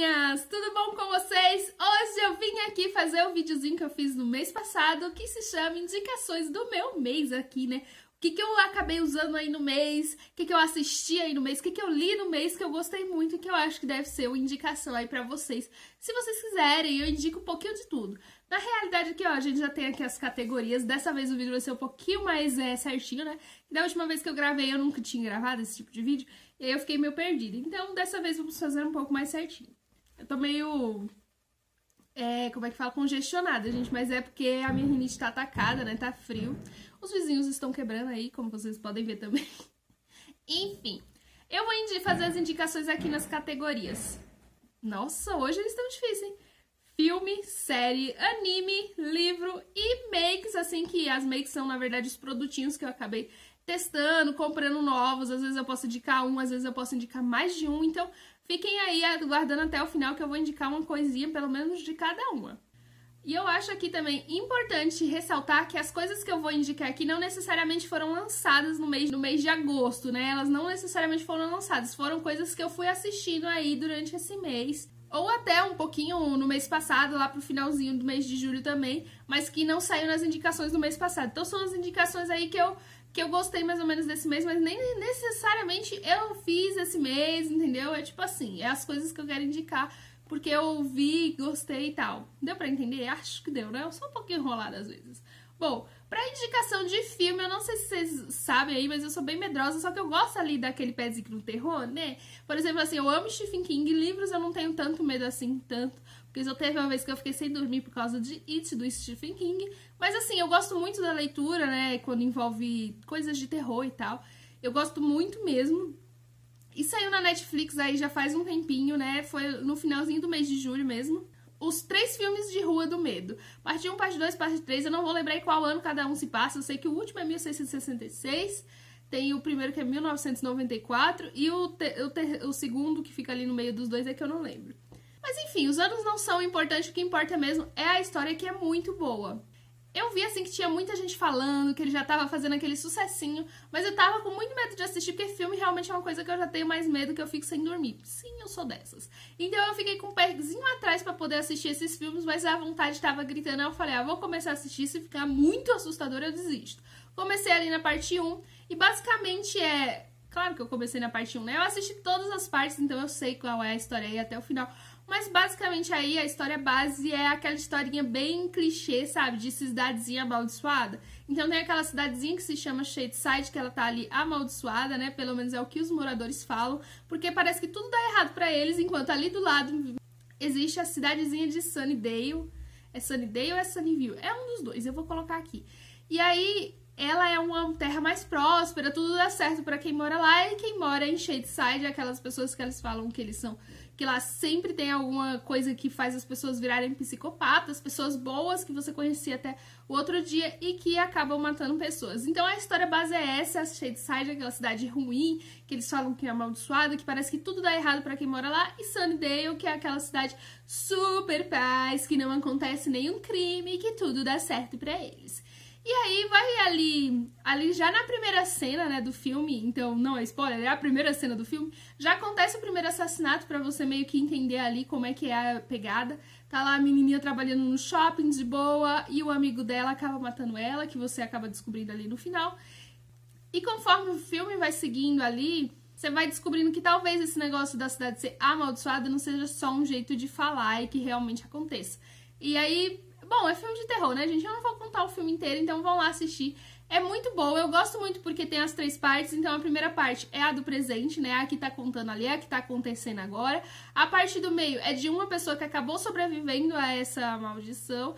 minhas! Tudo bom com vocês? Hoje eu vim aqui fazer um videozinho que eu fiz no mês passado que se chama Indicações do meu mês aqui, né? O que, que eu acabei usando aí no mês, o que, que eu assisti aí no mês, o que, que eu li no mês que eu gostei muito e que eu acho que deve ser uma indicação aí pra vocês. Se vocês quiserem, eu indico um pouquinho de tudo. Na realidade aqui, ó, a gente já tem aqui as categorias. Dessa vez o vídeo vai ser um pouquinho mais é, certinho, né? Da última vez que eu gravei, eu nunca tinha gravado esse tipo de vídeo. E aí eu fiquei meio perdida. Então, dessa vez vamos fazer um pouco mais certinho. Eu tô meio. É, como é que fala? Congestionada, gente, mas é porque a minha rinite tá atacada, né? Tá frio. Os vizinhos estão quebrando aí, como vocês podem ver também. Enfim, eu vou fazer as indicações aqui nas categorias. Nossa, hoje eles estão difíceis, hein? Filme, série, anime, livro e makes, assim que as makes são, na verdade, os produtinhos que eu acabei testando, comprando novos. Às vezes eu posso indicar um, às vezes eu posso indicar mais de um. Então, Fiquem aí aguardando até o final que eu vou indicar uma coisinha, pelo menos de cada uma. E eu acho aqui também importante ressaltar que as coisas que eu vou indicar aqui não necessariamente foram lançadas no mês, no mês de agosto, né? Elas não necessariamente foram lançadas, foram coisas que eu fui assistindo aí durante esse mês. Ou até um pouquinho no mês passado, lá pro finalzinho do mês de julho também, mas que não saiu nas indicações do mês passado. Então são as indicações aí que eu que eu gostei mais ou menos desse mês, mas nem necessariamente eu fiz esse mês, entendeu? É tipo assim, é as coisas que eu quero indicar porque eu vi, gostei e tal. Deu para entender? Acho que deu, né? Eu sou um pouquinho enrolada às vezes. Bom, pra indicação de filme, eu não sei se vocês sabem aí, mas eu sou bem medrosa, só que eu gosto ali daquele pezinho do terror, né? Por exemplo, assim, eu amo Stephen King, livros eu não tenho tanto medo assim, tanto. Porque já teve uma vez que eu fiquei sem dormir por causa de It, do Stephen King. Mas assim, eu gosto muito da leitura, né? Quando envolve coisas de terror e tal. Eu gosto muito mesmo. E saiu na Netflix aí já faz um tempinho, né? Foi no finalzinho do mês de julho mesmo. Os três filmes de Rua do Medo. Parte 1, parte 2, parte 3. Eu não vou lembrar em qual ano cada um se passa. Eu sei que o último é 1666. Tem o primeiro que é 1994. E o, te, o, te, o segundo que fica ali no meio dos dois é que eu não lembro. Mas enfim, os anos não são importantes, o que importa mesmo é a história que é muito boa. Eu vi assim que tinha muita gente falando, que ele já tava fazendo aquele sucessinho, mas eu tava com muito medo de assistir, porque filme realmente é uma coisa que eu já tenho mais medo que eu fico sem dormir. Sim, eu sou dessas. Então eu fiquei com o um pezinho atrás para poder assistir esses filmes, mas a vontade tava gritando, eu falei, ah, vou começar a assistir, se ficar muito assustador eu desisto. Comecei ali na parte 1, e basicamente é... Claro que eu comecei na parte 1, né? Eu assisti todas as partes, então eu sei qual é a história aí até o final. Mas basicamente aí a história base é aquela historinha bem clichê, sabe? De cidadezinha amaldiçoada. Então tem aquela cidadezinha que se chama Shadeside, que ela tá ali amaldiçoada, né? Pelo menos é o que os moradores falam. Porque parece que tudo dá errado para eles, enquanto ali do lado existe a cidadezinha de Sunnydale. É Sunnydale ou é Sunnyview É um dos dois, eu vou colocar aqui. E aí ela é uma terra mais próspera, tudo dá certo para quem mora lá, e quem mora em Shadeside, é aquelas pessoas que eles falam que eles são, que lá sempre tem alguma coisa que faz as pessoas virarem psicopatas, pessoas boas que você conhecia até o outro dia e que acabam matando pessoas. Então a história base é essa, Shadeside, aquela cidade ruim, que eles falam que é amaldiçoada, que parece que tudo dá errado para quem mora lá, e Sunnydale, que é aquela cidade super paz, que não acontece nenhum crime, que tudo dá certo para eles. E aí vai ali, ali já na primeira cena, né, do filme, então não é spoiler, é a primeira cena do filme, já acontece o primeiro assassinato para você meio que entender ali como é que é a pegada. Tá lá a menininha trabalhando no shopping de boa e o amigo dela acaba matando ela, que você acaba descobrindo ali no final. E conforme o filme vai seguindo ali, você vai descobrindo que talvez esse negócio da cidade ser amaldiçoada não seja só um jeito de falar e que realmente aconteça. E aí Bom, é filme de terror, né, gente? Eu não vou contar o filme inteiro, então vão lá assistir. É muito bom, eu gosto muito porque tem as três partes. Então, a primeira parte é a do presente, né? A que tá contando ali, a que tá acontecendo agora. A parte do meio é de uma pessoa que acabou sobrevivendo a essa maldição.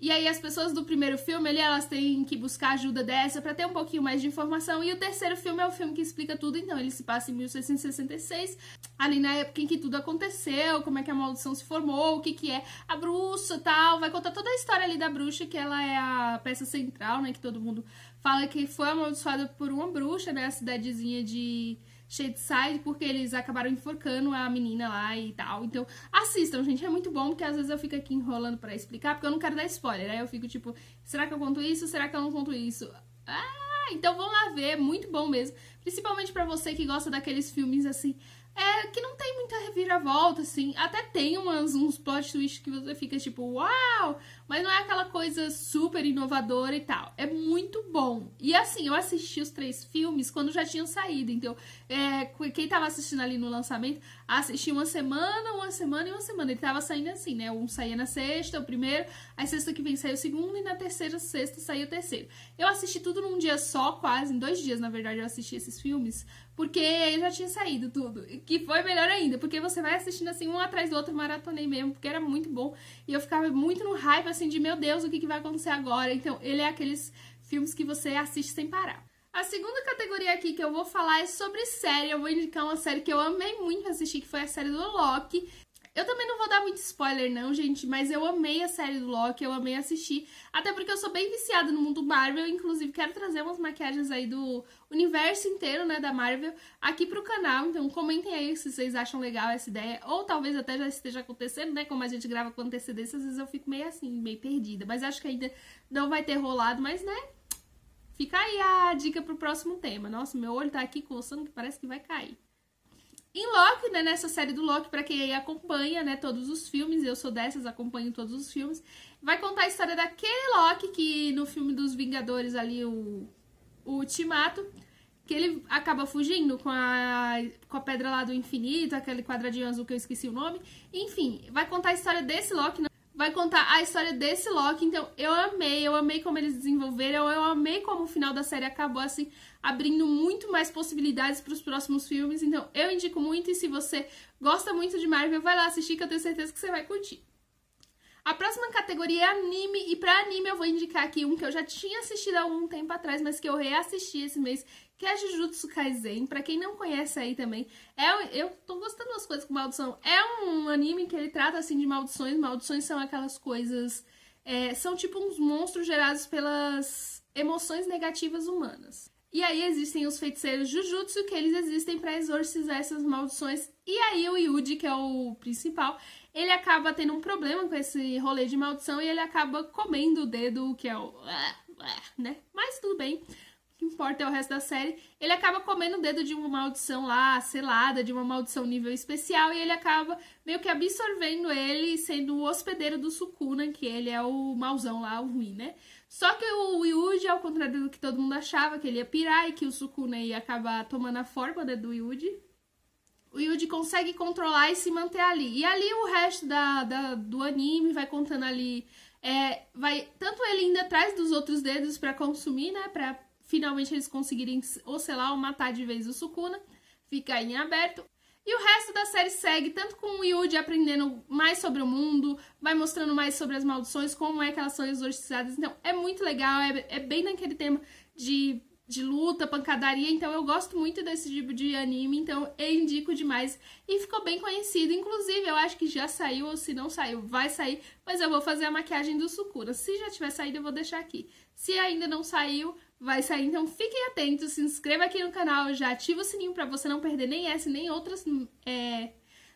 E aí as pessoas do primeiro filme ali, elas têm que buscar ajuda dessa para ter um pouquinho mais de informação. E o terceiro filme é o filme que explica tudo, então ele se passa em 1666, ali na época em que tudo aconteceu, como é que a maldição se formou, o que que é a bruxa, tal, vai contar toda a história ali da bruxa, que ela é a peça central, né, que todo mundo fala que foi amaldiçoada por uma bruxa, né, a cidadezinha de Shadeside, porque eles acabaram enforcando a menina lá e tal. Então, assistam, gente. É muito bom, porque às vezes eu fico aqui enrolando para explicar, porque eu não quero dar spoiler. Aí né? eu fico tipo, será que eu conto isso? Será que eu não conto isso? Ah, então vão lá ver. É muito bom mesmo. Principalmente para você que gosta daqueles filmes assim é que não tem muita reviravolta, assim. Até tem umas, uns plot twists que você fica tipo, uau! Mas não é aquela coisa super inovadora e tal. É muito bom. E assim, eu assisti os três filmes quando já tinham saído. Então, é, quem tava assistindo ali no lançamento, assisti uma semana, uma semana e uma semana. Ele tava saindo assim, né? Um saía na sexta, o primeiro. Aí sexta que vem saiu o segundo. E na terceira, sexta, saiu o terceiro. Eu assisti tudo num dia só, quase. Em dois dias, na verdade, eu assisti esses filmes porque eu já tinha saído tudo. Que foi melhor ainda, porque você vai assistindo assim um atrás do outro, maratonei mesmo, porque era muito bom. E eu ficava muito no hype assim de meu Deus, o que, que vai acontecer agora? Então, ele é aqueles filmes que você assiste sem parar. A segunda categoria aqui que eu vou falar é sobre série. Eu vou indicar uma série que eu amei muito assistir, que foi a série do Loki. Eu também não vou dar muito spoiler, não, gente, mas eu amei a série do Loki, eu amei assistir. Até porque eu sou bem viciada no mundo Marvel, inclusive quero trazer umas maquiagens aí do universo inteiro, né, da Marvel, aqui pro canal. Então comentem aí se vocês acham legal essa ideia, ou talvez até já esteja acontecendo, né, como a gente grava com antecedência, às vezes eu fico meio assim, meio perdida. Mas acho que ainda não vai ter rolado, mas, né, Fica aí a dica pro próximo tema. Nossa, meu olho tá aqui coçando que parece que vai cair. Em Loki, né, nessa série do Loki, para quem aí acompanha, né, todos os filmes, eu sou dessas, acompanho todos os filmes, vai contar a história daquele Loki que no filme dos Vingadores ali, o, o Ultimato, que ele acaba fugindo com a, com a pedra lá do infinito, aquele quadradinho azul que eu esqueci o nome. Enfim, vai contar a história desse Loki. né, vai contar a história desse Loki. Então, eu amei, eu amei como eles desenvolveram, eu amei como o final da série acabou assim, abrindo muito mais possibilidades para os próximos filmes. Então, eu indico muito e se você gosta muito de Marvel, vai lá assistir que eu tenho certeza que você vai curtir. A próxima categoria é anime, e para anime eu vou indicar aqui um que eu já tinha assistido há algum tempo atrás, mas que eu reassisti esse mês, que é Jujutsu Kaisen. Para quem não conhece aí também, é, eu tô gostando das coisas com maldição. É um anime que ele trata assim de maldições. Maldições são aquelas coisas. É, são tipo uns monstros gerados pelas emoções negativas humanas. E aí existem os feiticeiros Jujutsu, que eles existem para exorcizar essas maldições. E aí o Yuji, que é o principal, ele acaba tendo um problema com esse rolê de maldição e ele acaba comendo o dedo, que é o. É, é, né? Mas tudo bem. O que importa é o resto da série. Ele acaba comendo o dedo de uma maldição lá, selada, de uma maldição nível especial, e ele acaba meio que absorvendo ele, sendo o hospedeiro do Sukuna, que ele é o mauzão lá, o ruim, né? Só que o Yuji, ao contrário do que todo mundo achava, que ele ia pirar e que o Sukuna ia acabar tomando a forma né, do Yuji, o Yuji consegue controlar e se manter ali. E ali o resto da, da do anime vai contando ali. É, vai Tanto ele indo atrás dos outros dedos para consumir, né? Pra finalmente eles conseguirem, ou sei lá, ou matar de vez o Sukuna. Fica aí em aberto. E o resto da série segue, tanto com o Yuji aprendendo mais sobre o mundo, vai mostrando mais sobre as maldições, como é que elas são exorcizadas. Então, é muito legal, é, é bem naquele tema de de luta, pancadaria, então eu gosto muito desse tipo de anime, então eu indico demais. E ficou bem conhecido, inclusive eu acho que já saiu, ou se não saiu, vai sair, mas eu vou fazer a maquiagem do Sukuna. Se já tiver saído, eu vou deixar aqui. Se ainda não saiu, vai sair, então fiquem atentos, se inscreva aqui no canal, já ativa o sininho pra você não perder nem essa, nem outras é,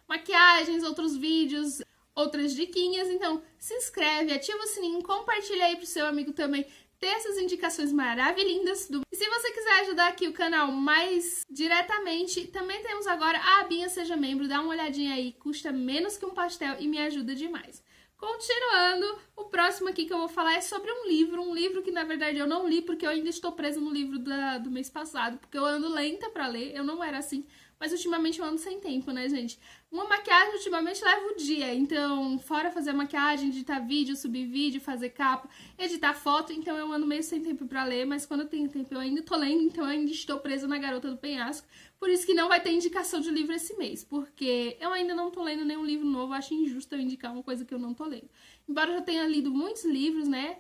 maquiagens, outros vídeos, outras diquinhas, então se inscreve, ativa o sininho, compartilha aí pro seu amigo também ter essas indicações maravilhindas. Do... E se você quiser ajudar aqui o canal mais diretamente, também temos agora a abinha Seja Membro. Dá uma olhadinha aí, custa menos que um pastel e me ajuda demais. Continuando, o próximo aqui que eu vou falar é sobre um livro, um livro que na verdade eu não li porque eu ainda estou presa no livro da, do mês passado, porque eu ando lenta para ler, eu não era assim, mas ultimamente eu ando sem tempo, né, gente? Uma maquiagem ultimamente leva o dia. Então, fora fazer maquiagem, editar vídeo, subir vídeo, fazer capa, editar foto. Então, eu ando meio sem tempo pra ler. Mas quando eu tenho tempo, eu ainda tô lendo. Então, eu ainda estou presa na garota do penhasco. Por isso que não vai ter indicação de livro esse mês. Porque eu ainda não tô lendo nenhum livro novo. Acho injusto eu indicar uma coisa que eu não tô lendo. Embora eu já tenha lido muitos livros, né?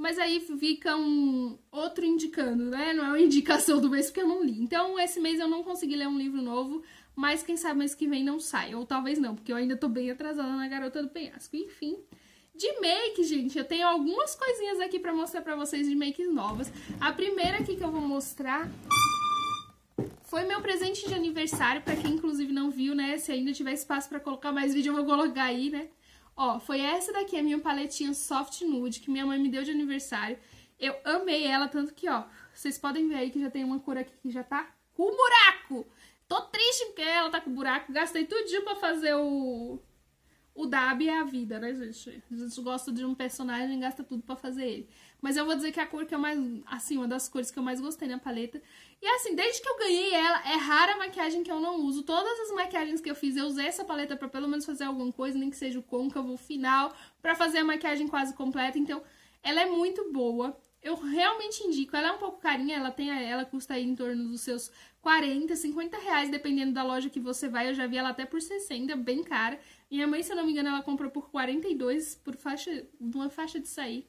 mas aí fica um outro indicando, né? Não é uma indicação do mês porque eu não li. Então, esse mês eu não consegui ler um livro novo, mas quem sabe mês que vem não sai. Ou talvez não, porque eu ainda tô bem atrasada na Garota do Penhasco. Enfim. De make, gente, eu tenho algumas coisinhas aqui pra mostrar pra vocês de makes novas. A primeira aqui que eu vou mostrar foi meu presente de aniversário, pra quem inclusive não viu, né? Se ainda tiver espaço pra colocar mais vídeo, eu vou colocar aí, né? Ó, foi essa daqui, a minha paletinha Soft Nude, que minha mãe me deu de aniversário. Eu amei ela, tanto que, ó, vocês podem ver aí que já tem uma cor aqui que já tá com buraco. Tô triste porque ela tá com buraco. Gastei tudinho pra fazer o, o Dab é a vida, né, gente? A gente gosta de um personagem e gasta tudo para fazer ele. Mas eu vou dizer que a cor que eu mais. Assim, uma das cores que eu mais gostei na paleta. E assim, desde que eu ganhei ela, é rara a maquiagem que eu não uso. Todas as maquiagens que eu fiz, eu usei essa paleta para pelo menos fazer alguma coisa, nem que seja o côncavo final, para fazer a maquiagem quase completa. Então, ela é muito boa. Eu realmente indico, ela é um pouco carinha, ela tem ela custa aí em torno dos seus 40, 50 reais, dependendo da loja que você vai. Eu já vi ela até por 60, bem cara. Minha mãe, se eu não me engano, ela comprou por 42, por faixa, uma faixa de sair.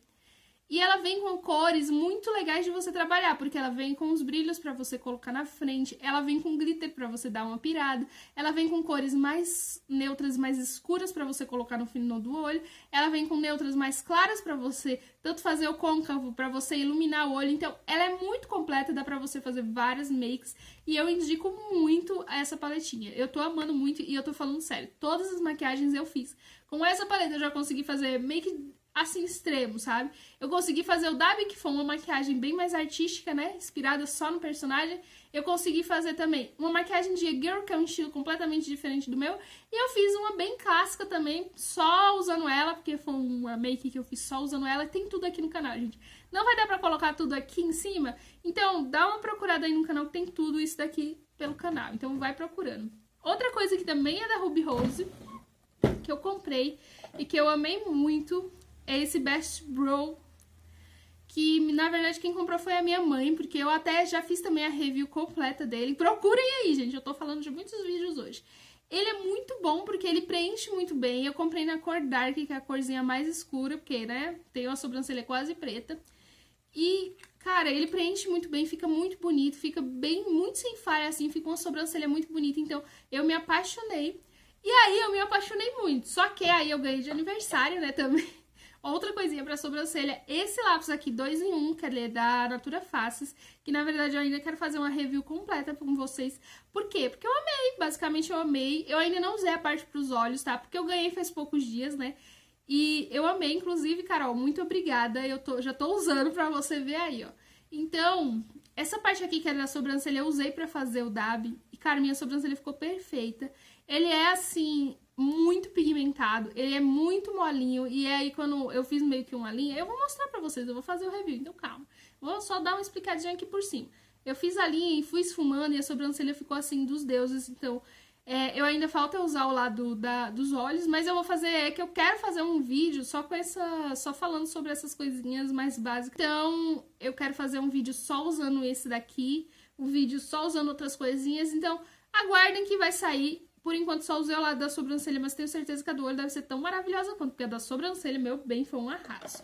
E ela vem com cores muito legais de você trabalhar, porque ela vem com os brilhos para você colocar na frente, ela vem com glitter para você dar uma pirada, ela vem com cores mais neutras, mais escuras para você colocar no final do olho, ela vem com neutras mais claras para você tanto fazer o côncavo para você iluminar o olho. Então, ela é muito completa, dá para você fazer várias makes e eu indico muito essa paletinha. Eu tô amando muito e eu tô falando sério. Todas as maquiagens eu fiz. Com essa paleta eu já consegui fazer make assim, extremo, sabe? Eu consegui fazer o Dabi, que foi uma maquiagem bem mais artística, né? Inspirada só no personagem. Eu consegui fazer também uma maquiagem de girl, que é um estilo completamente diferente do meu. E eu fiz uma bem clássica também, só usando ela, porque foi uma make que eu fiz só usando ela. Tem tudo aqui no canal, gente. Não vai dar pra colocar tudo aqui em cima? Então, dá uma procurada aí no canal, que tem tudo isso daqui pelo canal. Então, vai procurando. Outra coisa que também é da Ruby Rose, que eu comprei e que eu amei muito, é esse Best Bro, que na verdade quem comprou foi a minha mãe, porque eu até já fiz também a review completa dele. Procurem aí, gente, eu tô falando de muitos vídeos hoje. Ele é muito bom porque ele preenche muito bem. Eu comprei na cor dark, que é a corzinha mais escura, porque, né, tem uma sobrancelha quase preta. E, cara, ele preenche muito bem, fica muito bonito, fica bem, muito sem falha, assim, fica uma sobrancelha muito bonita. Então, eu me apaixonei. E aí, eu me apaixonei muito. Só que aí eu ganhei de aniversário, né, também. Outra coisinha pra sobrancelha, esse lápis aqui, 2 em 1, um, que é da Natura Faces, que na verdade eu ainda quero fazer uma review completa com vocês. Por quê? Porque eu amei, basicamente eu amei. Eu ainda não usei a parte pros olhos, tá? Porque eu ganhei faz poucos dias, né? E eu amei, inclusive, Carol, muito obrigada. Eu tô, já tô usando pra você ver aí, ó. Então, essa parte aqui que era é da sobrancelha eu usei pra fazer o DAB. E, cara, minha sobrancelha ficou perfeita. Ele é, assim, muito pigmentado, ele é muito molinho. E aí, quando eu fiz meio que uma linha, eu vou mostrar pra vocês, eu vou fazer o review, então calma. Vou só dar uma explicadinha aqui por cima. Eu fiz a linha e fui esfumando e a sobrancelha ficou assim dos deuses, então... É, eu ainda falta usar o lado da, dos olhos, mas eu vou fazer, é que eu quero fazer um vídeo só com essa, só falando sobre essas coisinhas mais básicas. Então, eu quero fazer um vídeo só usando esse daqui, um vídeo só usando outras coisinhas, então aguardem que vai sair por enquanto, só usei o lado da sobrancelha, mas tenho certeza que a do olho deve ser tão maravilhosa quanto, porque a da sobrancelha, meu bem, foi um arraso.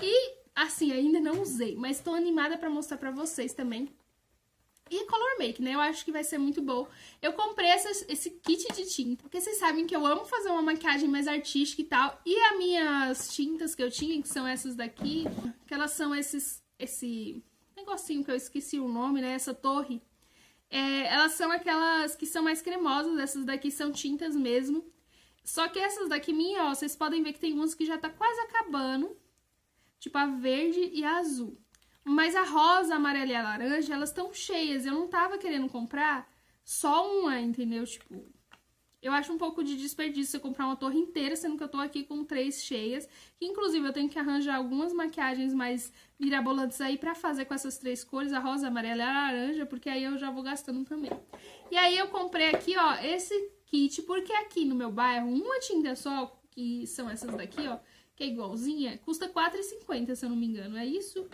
E, assim, ainda não usei, mas tô animada pra mostrar pra vocês também. E color make, né? Eu acho que vai ser muito bom. Eu comprei essa, esse kit de tinta, porque vocês sabem que eu amo fazer uma maquiagem mais artística e tal. E as minhas tintas que eu tinha, que são essas daqui, que elas são esses... Esse negocinho que eu esqueci o nome, né? Essa torre é, elas são aquelas que são mais cremosas, essas daqui são tintas mesmo. Só que essas daqui minha, ó, vocês podem ver que tem umas que já tá quase acabando. Tipo a verde e a azul. Mas a rosa, a amarela e a laranja, elas estão cheias. Eu não tava querendo comprar só uma, entendeu? Tipo, eu acho um pouco de desperdício você comprar uma torre inteira, sendo que eu tô aqui com três cheias. Que, inclusive, eu tenho que arranjar algumas maquiagens mais mirabolantes aí pra fazer com essas três cores, a rosa, a amarela e a laranja, porque aí eu já vou gastando também. E aí eu comprei aqui, ó, esse kit, porque aqui no meu bairro, uma tinta só, que são essas daqui, ó, que é igualzinha, custa R$4,50, se eu não me engano, é isso?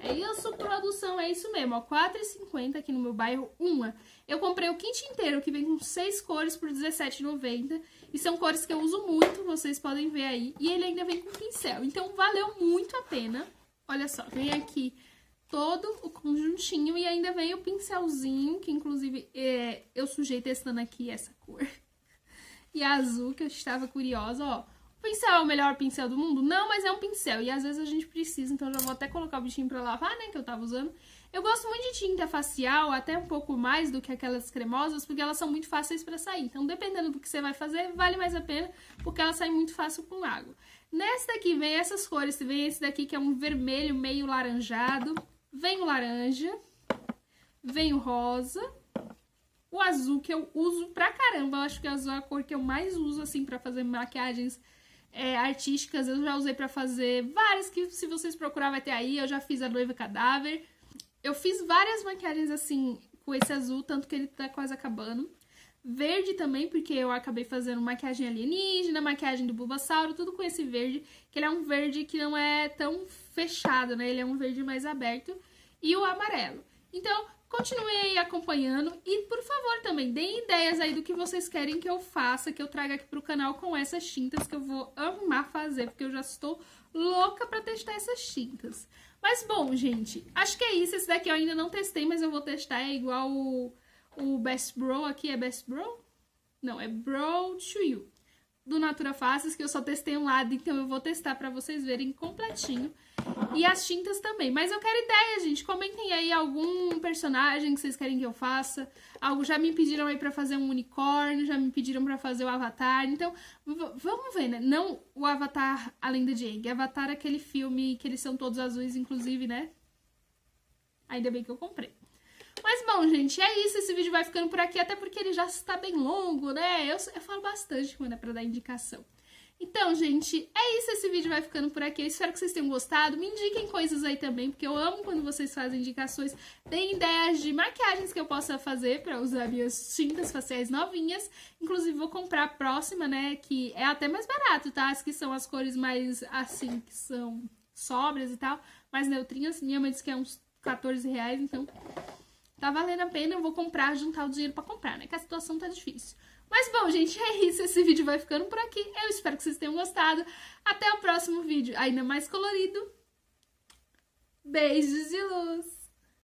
É isso, produção, é isso mesmo, ó, R$4,50 aqui no meu bairro, uma. Eu comprei o kit inteiro, que vem com seis cores por R$17,90, e são cores que eu uso muito, vocês podem ver aí, e ele ainda vem com pincel, então valeu muito a pena. Olha só, vem aqui todo o conjuntinho e ainda vem o pincelzinho, que inclusive é, eu sujei testando aqui essa cor. E a azul, que eu estava curiosa, ó pincel é o melhor pincel do mundo? Não, mas é um pincel. E às vezes a gente precisa, então já vou até colocar o bichinho pra lavar, né, que eu tava usando. Eu gosto muito de tinta facial, até um pouco mais do que aquelas cremosas, porque elas são muito fáceis para sair. Então, dependendo do que você vai fazer, vale mais a pena, porque ela sai muito fácil com água. Nessa daqui vem essas cores, vem esse daqui que é um vermelho meio laranjado, vem o laranja, vem o rosa, o azul que eu uso pra caramba. Eu acho que o azul é a cor que eu mais uso, assim, pra fazer maquiagens é, artísticas. Eu já usei para fazer várias que, se vocês procurar, vai ter aí. Eu já fiz a noiva cadáver. Eu fiz várias maquiagens assim, com esse azul, tanto que ele tá quase acabando. Verde também, porque eu acabei fazendo maquiagem alienígena, maquiagem do Bulbasauro, tudo com esse verde, que ele é um verde que não é tão fechado, né? Ele é um verde mais aberto. E o amarelo. Então, continuem aí acompanhando e, por favor, também deem ideias aí do que vocês querem que eu faça, que eu traga aqui pro canal com essas tintas que eu vou amar fazer, porque eu já estou louca para testar essas tintas. Mas, bom, gente, acho que é isso. Esse daqui eu ainda não testei, mas eu vou testar. É igual o, o Best Bro aqui. É Best Bro? Não, é Bro to You. Do Natura Faces, que eu só testei um lado, então eu vou testar para vocês verem completinho. E as tintas também. Mas eu quero ideia, gente. Comentem aí algum personagem que vocês querem que eu faça. Algo já me pediram aí para fazer um unicórnio, já me pediram para fazer o Avatar. Então, vamos ver, né? Não o Avatar A Lenda de Aang. Avatar é aquele filme que eles são todos azuis, inclusive, né? Ainda bem que eu comprei. Mas bom, gente, é isso. Esse vídeo vai ficando por aqui, até porque ele já está bem longo, né? Eu, eu falo bastante quando é pra dar indicação. Então, gente, é isso. Esse vídeo vai ficando por aqui. Eu espero que vocês tenham gostado. Me indiquem coisas aí também, porque eu amo quando vocês fazem indicações. Tem ideias de maquiagens que eu possa fazer para usar minhas tintas faciais novinhas. Inclusive, vou comprar a próxima, né? Que é até mais barato, tá? As que são as cores mais assim, que são sobras e tal, mais neutrinhas. Minha mãe disse que é uns 14 reais, então tá valendo a pena. Eu vou comprar, juntar o dinheiro para comprar, né? Que a situação tá difícil. Mas bom, gente, é isso. Esse vídeo vai ficando por aqui. Eu espero que vocês tenham gostado. Até o próximo vídeo, ainda mais colorido. Beijos de luz!